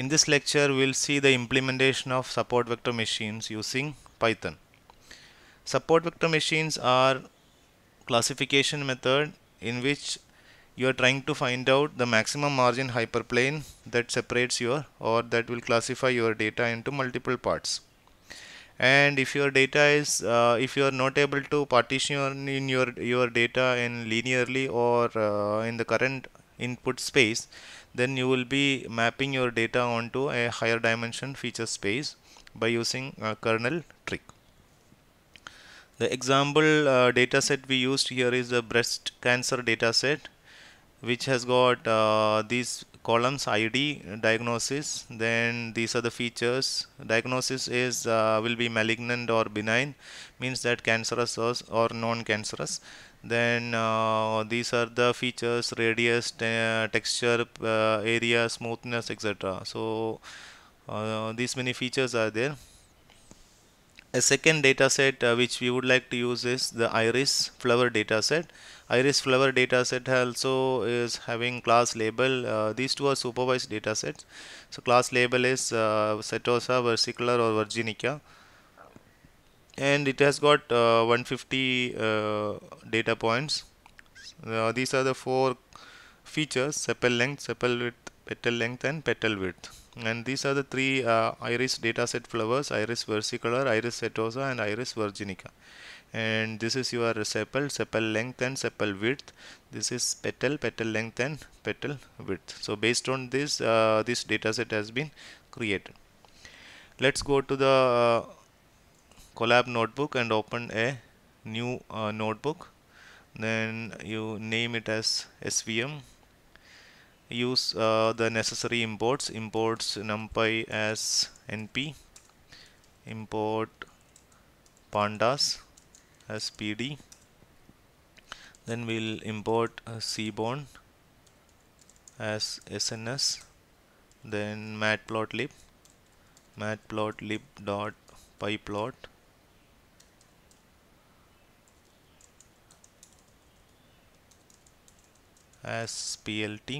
In this lecture, we'll see the implementation of support vector machines using Python. Support vector machines are classification method in which you are trying to find out the maximum margin hyperplane that separates your or that will classify your data into multiple parts and if your data is uh, if you are not able to partition in your your data in linearly or uh, in the current input space then you will be mapping your data onto a higher dimension feature space by using a kernel trick. The example uh, set we used here is the breast cancer data set, which has got uh, these columns ID diagnosis then these are the features diagnosis is uh, will be malignant or benign means that cancerous or non-cancerous then uh, these are the features radius te texture uh, area smoothness etc so uh, these many features are there a second dataset uh, which we would like to use is the iris flower dataset iris flower dataset also is having class label uh, these two are supervised datasets so class label is uh, setosa versicolor or virginica and it has got uh, 150 uh, data points uh, these are the four features sepal length sepal width petal length and petal width and these are the three uh, iris dataset flowers iris versicolor iris setosa and iris virginica and this is your sepal sepal length and sepal width this is petal petal length and petal width so based on this uh, this data set has been created let's go to the uh, collab notebook and open a new uh, notebook then you name it as svm use uh, the necessary imports imports numpy as np import pandas as pd then we'll import uh, cborn as sns then matplotlib matplotlib dot pyplot as plt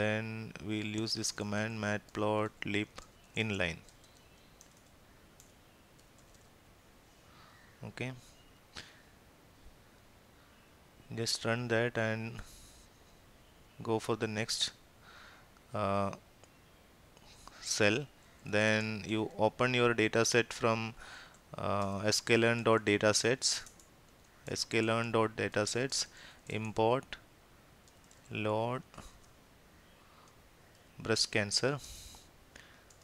then we'll use this command matplotlib inline okay just run that and go for the next uh, cell then you open your data set from uh, sklearn.datasets sklearn.datasets import load breast cancer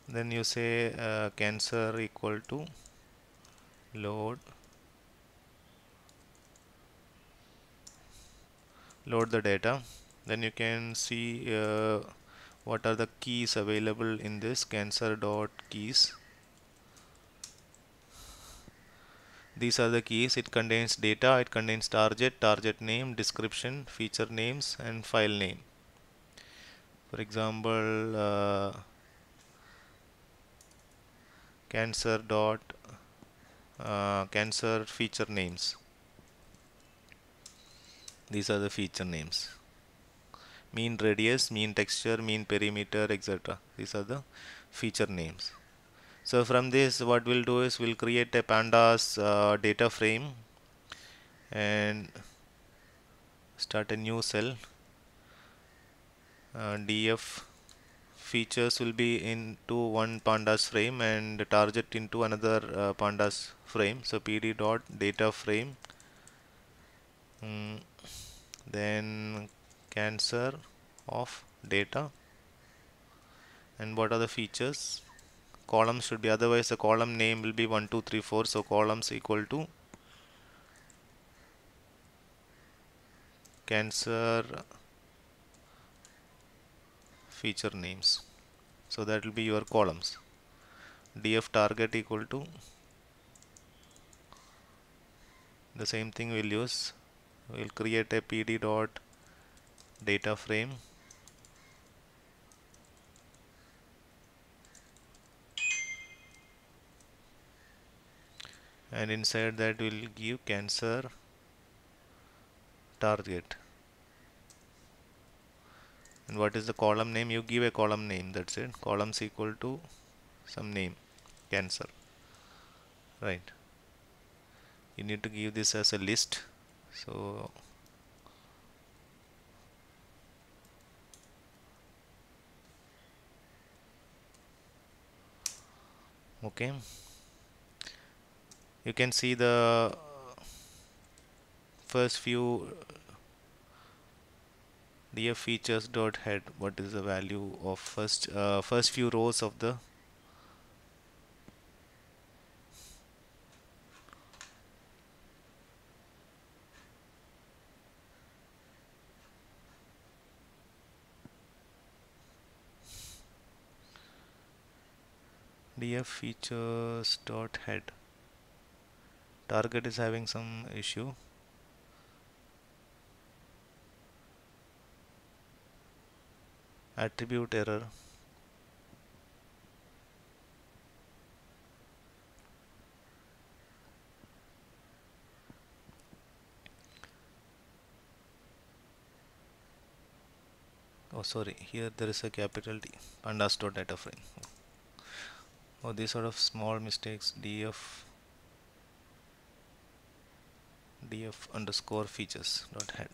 then you say uh, cancer equal to load load the data then you can see uh, what are the keys available in this cancer dot keys these are the keys it contains data it contains target target name description feature names and file name for example uh, cancer dot uh, cancer feature names these are the feature names mean radius mean texture mean perimeter etc these are the feature names so from this what we'll do is we'll create a pandas uh, data frame and start a new cell uh, df features will be into one pandas frame and target into another uh, pandas frame so pd dot data frame mm, then cancer of data and what are the features columns should be otherwise the column name will be 1 2 3 4 so columns equal to cancer feature names so that will be your columns df target equal to the same thing we'll use we'll create a pd dot data frame and inside that we'll give cancer target and what is the column name you give a column name that's it columns equal to some name cancer right you need to give this as a list so okay you can see the first few dear features dot head what is the value of first uh, first few rows of the df features dot head target is having some issue attribute error oh sorry here there is a capital D underscore data frame or oh, these sort of small mistakes df df underscore features dot head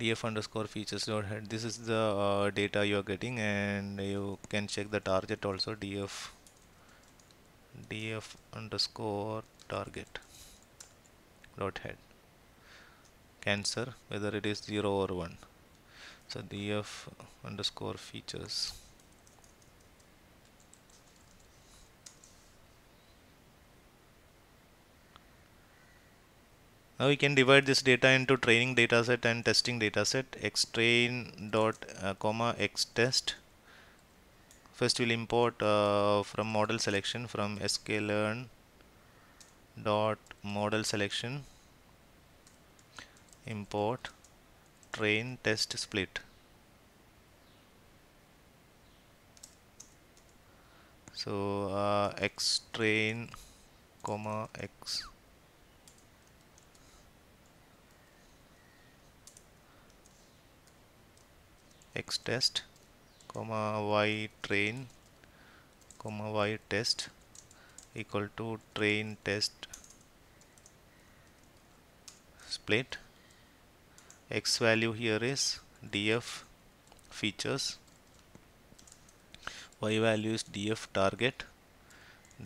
df underscore features dot head this is the uh, data you are getting and you can check the target also df df underscore target dot head cancer whether it is 0 or 1 so df underscore features Now we can divide this data into training dataset and testing dataset. Xtrain dot uh, comma xtest. First we'll import uh, from model selection from sklearn dot model selection import train test split. So uh, xtrain comma x x test comma y train comma y test equal to train test split x value here is df features y value is df target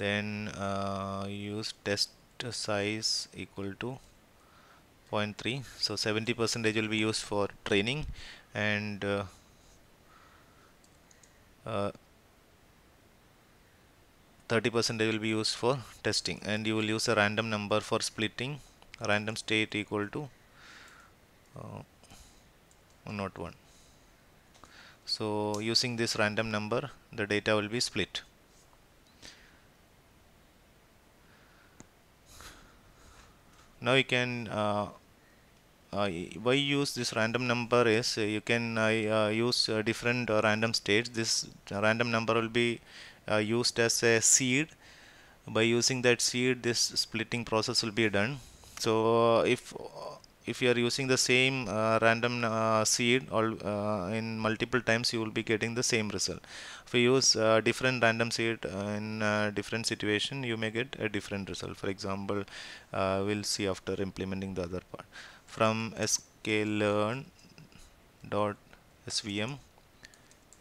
then uh, use test size equal to 0.3 so 70 percentage will be used for training and uh, 30% uh, will be used for testing and you will use a random number for splitting random state equal to uh, not 1 so using this random number the data will be split now you can uh, uh, why use this random number is uh, you can uh, use different random states this random number will be used as a seed by using that seed this splitting process will be done so if if you are using the same uh, random uh, seed all uh, in multiple times you will be getting the same result if you use different random seed in different situation you may get a different result for example we'll see after implementing the other part from sklearn dot svm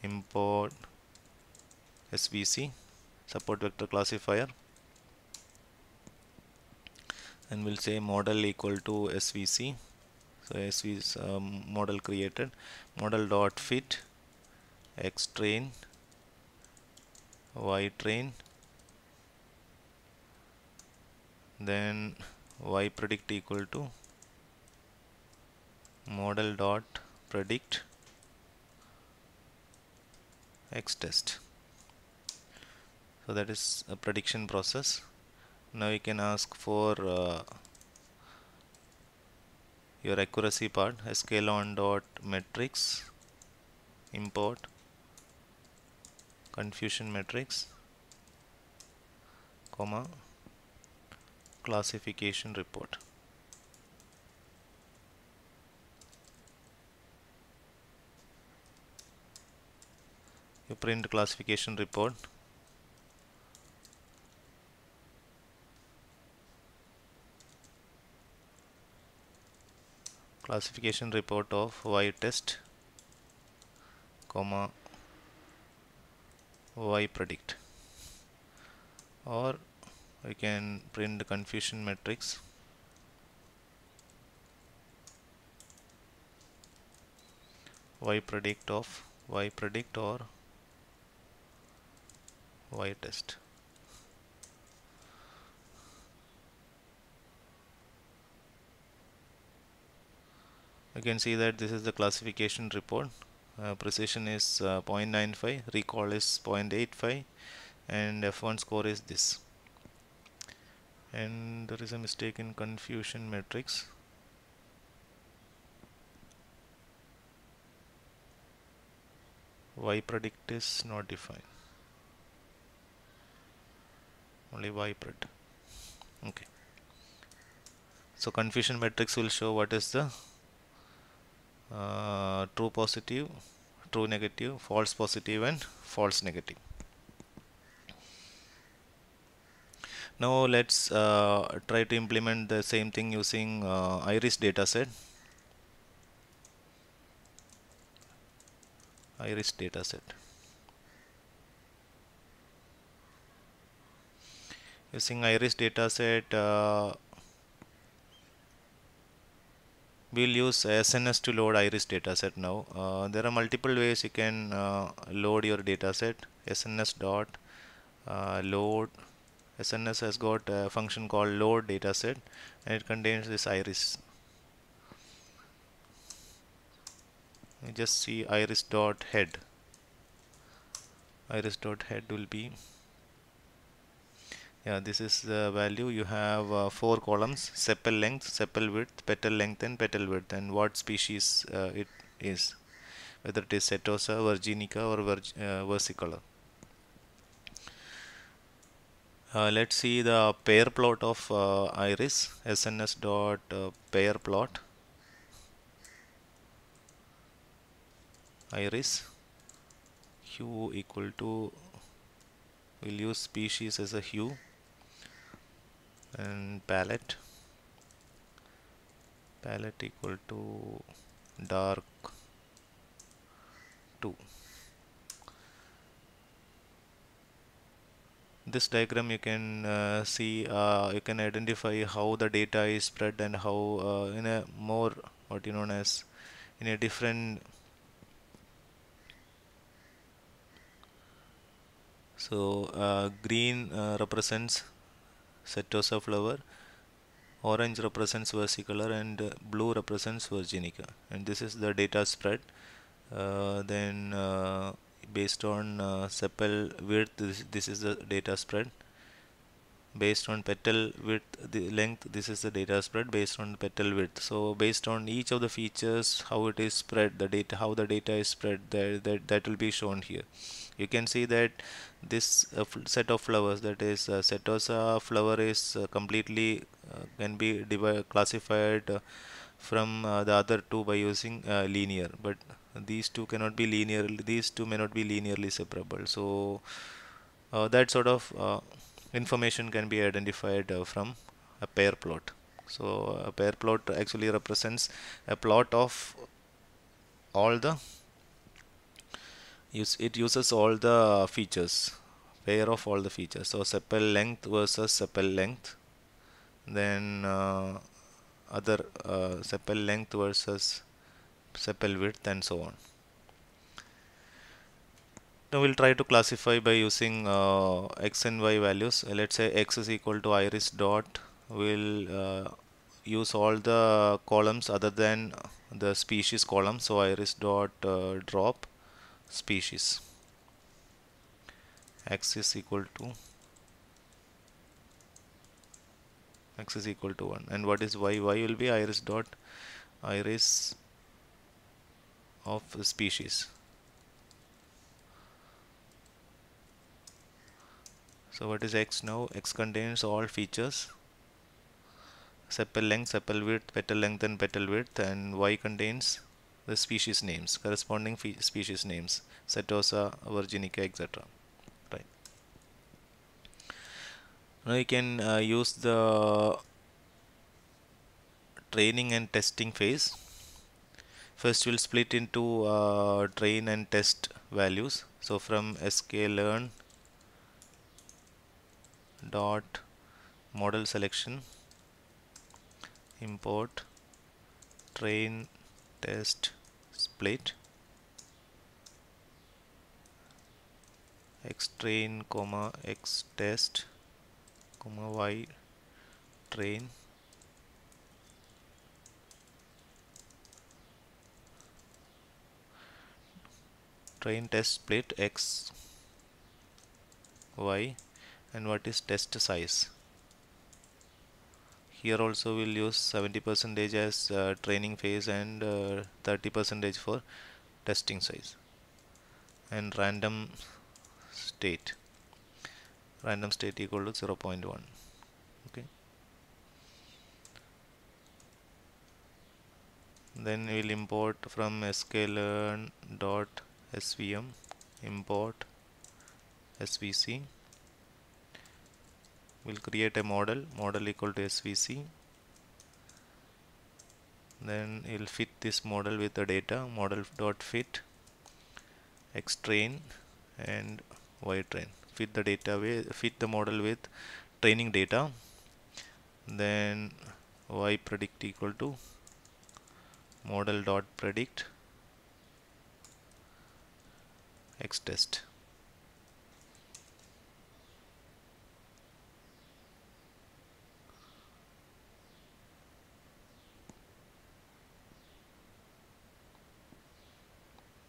import svc support vector classifier and we'll say model equal to svc so svc is um, model created model dot fit x train y train then y predict equal to model dot predict x test so that is a prediction process now you can ask for uh, your accuracy part on dot matrix import confusion matrix comma classification report you print classification report classification report of y test comma y predict or we can print the confusion matrix y predict of y predict or Y test. you can see that this is the classification report uh, precision is uh, 0.95 recall is 0.85 and f1 score is this and there is a mistake in confusion matrix y predict is not defined only vibrate okay so confusion matrix will show what is the uh, true positive true negative false positive and false negative now let's uh, try to implement the same thing using uh, iris dataset iris dataset using iris dataset uh, we'll use SNS to load iris dataset now uh, there are multiple ways you can uh, load your dataset SNS dot uh, load SNS has got a function called load dataset and it contains this iris you just see iris dot head iris dot head will be yeah this is the value you have uh, four columns sepal length sepal width petal length and petal width and what species uh, it is whether it is setosa virginica or uh, versicolor uh, let's see the pair plot of uh, iris sns dot uh, pair plot iris hue equal to we'll use species as a hue and palette palette equal to dark 2 this diagram you can uh, see uh, you can identify how the data is spread and how uh, in a more what you known as in a different so uh, green uh, represents setosa flower orange represents versicolor and blue represents virginica and this is the data spread uh, then uh, based on uh, sepal width this, this, is the data spread based on petal width the length this is the data spread based on petal width so based on each of the features how it is spread the data how the data is spread that that, that will be shown here you can see that this uh, set of flowers that is uh, setosa flower is uh, completely uh, can be classified uh, from uh, the other two by using linear but these two cannot be linear these two may not be linearly separable so that sort of information can be identified uh, from a pair plot so a pair plot actually represents a plot of all the use it uses all the features pair of all the features so sepal length versus sepal length then uh, other uh, sepal length versus sepal width and so on now we'll try to classify by using uh, x and y values. Let's say x is equal to iris dot. We'll uh, use all the columns other than the species column. So iris dot uh, drop species. x is equal to x is equal to 1 and what is y y will be iris dot iris of species so what is x now x contains all features sepal length sepal width petal length and petal width and y contains the species names corresponding species names setosa virginica etc right now you can uh, use the training and testing phase first we'll split into uh, train and test values so from sklearn dot model selection import train test split x train comma x test comma y train train test split x y and what is test size here also we'll use 70 percentage as uh, training phase and uh, 30 percentage for testing size and random state random state equal to 0 0.1 okay then we'll import from sklearn dot svm import svc we'll create a model model equal to svc then we will fit this model with the data model dot fit x train and y train fit the data with fit the model with training data then y predict equal to model dot predict x test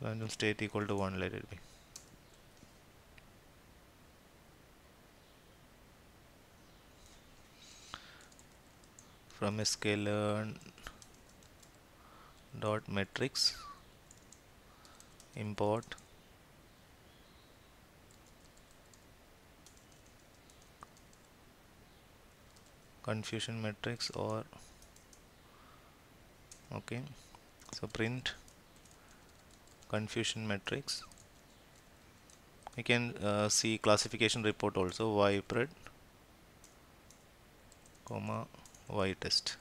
random state equal to 1 let it be from a scalar dot matrix import confusion matrix or okay so print confusion matrix you can uh, see classification report also y pred comma y test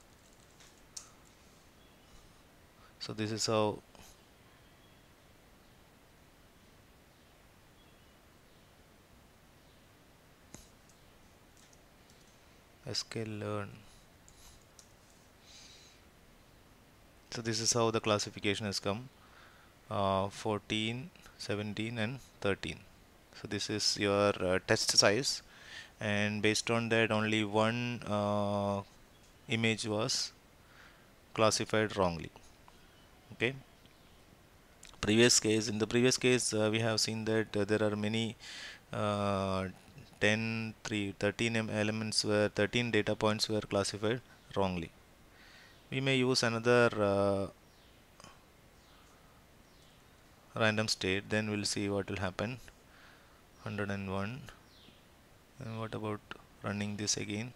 so this is how learn. so this is how the classification has come uh, 14 17 and 13 so this is your uh, test size and based on that only one uh, image was classified wrongly okay previous case in the previous case uh, we have seen that uh, there are many uh, 10 3 13 elements were 13 data points were classified wrongly we may use another random state then we'll see what will happen 101 and what about running this again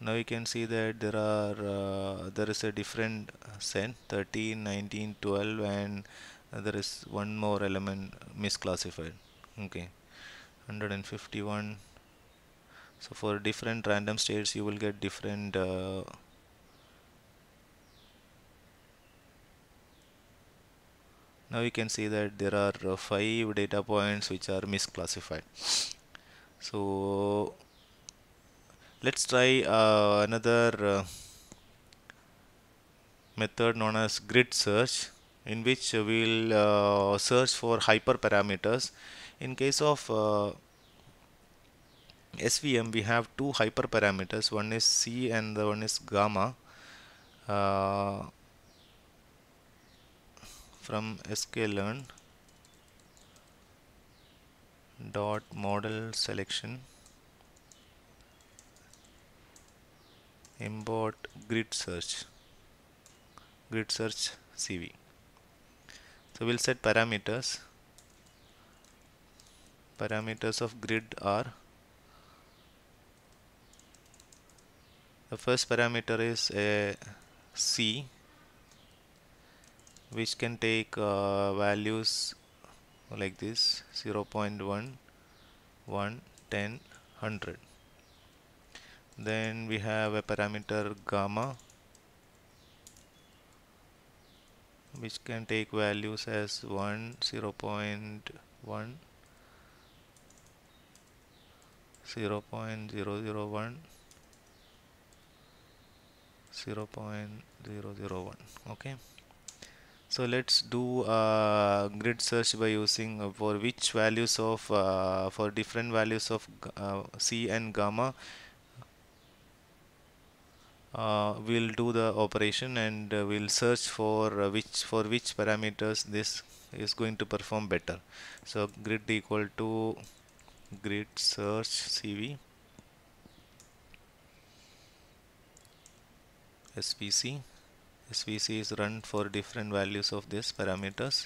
now you can see that there are uh, there is a different uh, set 13 19 12 and there is one more element misclassified okay 151 so for different random states you will get different uh, now you can see that there are uh, five data points which are misclassified so let's try uh, another uh, method known as grid search in which we'll uh, search for hyperparameters in case of uh, SVM we have two hyperparameters one is C and the one is gamma uh, from sklearn dot model selection import grid search grid search CV so we'll set parameters parameters of grid are the first parameter is a C which can take uh, values like this 0 0.1 1 10 100 then we have a parameter gamma which can take values as 1 0 0.1 0 0.001 0.001 okay so let's do a grid search by using for which values of uh, for different values of uh, c and gamma uh, we'll do the operation and uh, we'll search for uh, which for which parameters this is going to perform better so grid equal to grid search cv spc SVC is run for different values of these parameters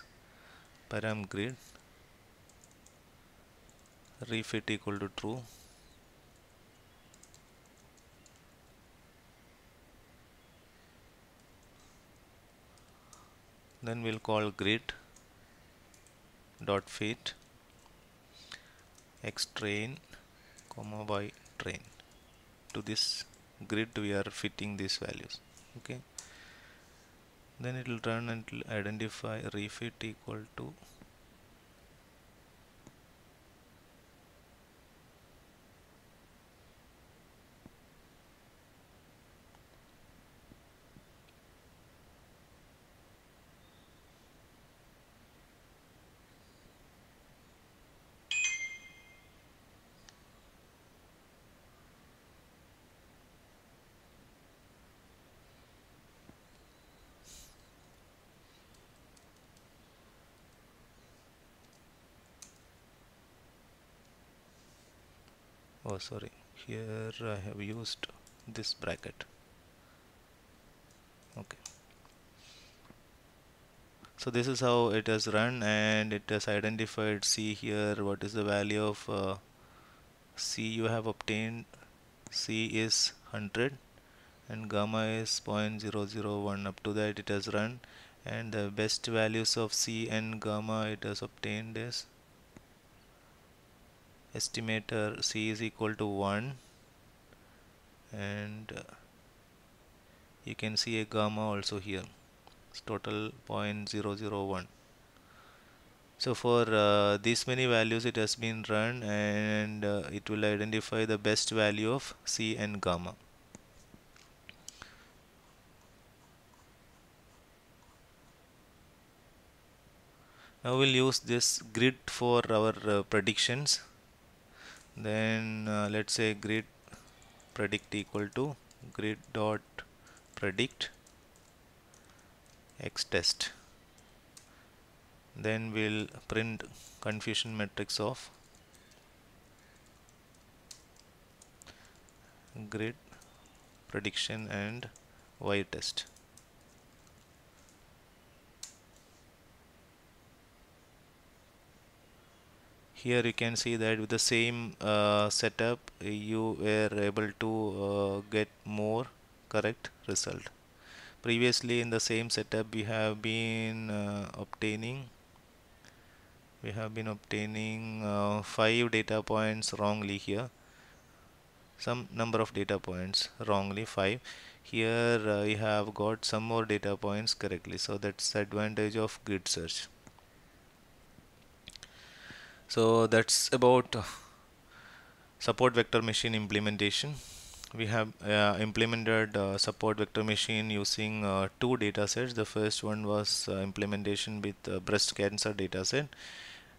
param grid refit equal to true then we'll call grid dot fit x train comma by train to this grid we are fitting these values okay then it will run and it will identify refit equal to sorry here I have used this bracket okay so this is how it has run and it has identified C here what is the value of uh, C you have obtained C is 100 and gamma is 0.001 up to that it has run and the best values of C and gamma it has obtained is estimator c is equal to 1 and uh, you can see a gamma also here it's total 0.001 so for uh, this many values it has been run and uh, it will identify the best value of c and gamma now we'll use this grid for our uh, predictions then uh, let's say grid predict equal to grid dot predict x test then we'll print confusion matrix of grid prediction and y test here you can see that with the same uh, setup you were able to uh, get more correct result previously in the same setup we have been uh, obtaining we have been obtaining uh, five data points wrongly here some number of data points wrongly five here uh, we have got some more data points correctly so that's the advantage of grid search so that's about uh, support vector machine implementation we have uh, implemented uh, support vector machine using uh, two data sets the first one was uh, implementation with uh, breast cancer data set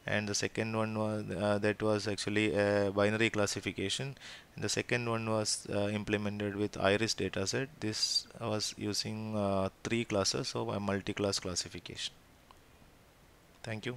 and the second one was that was actually a binary classification and the second one was implemented with iris data set this was using three classes so a multi-class classification thank you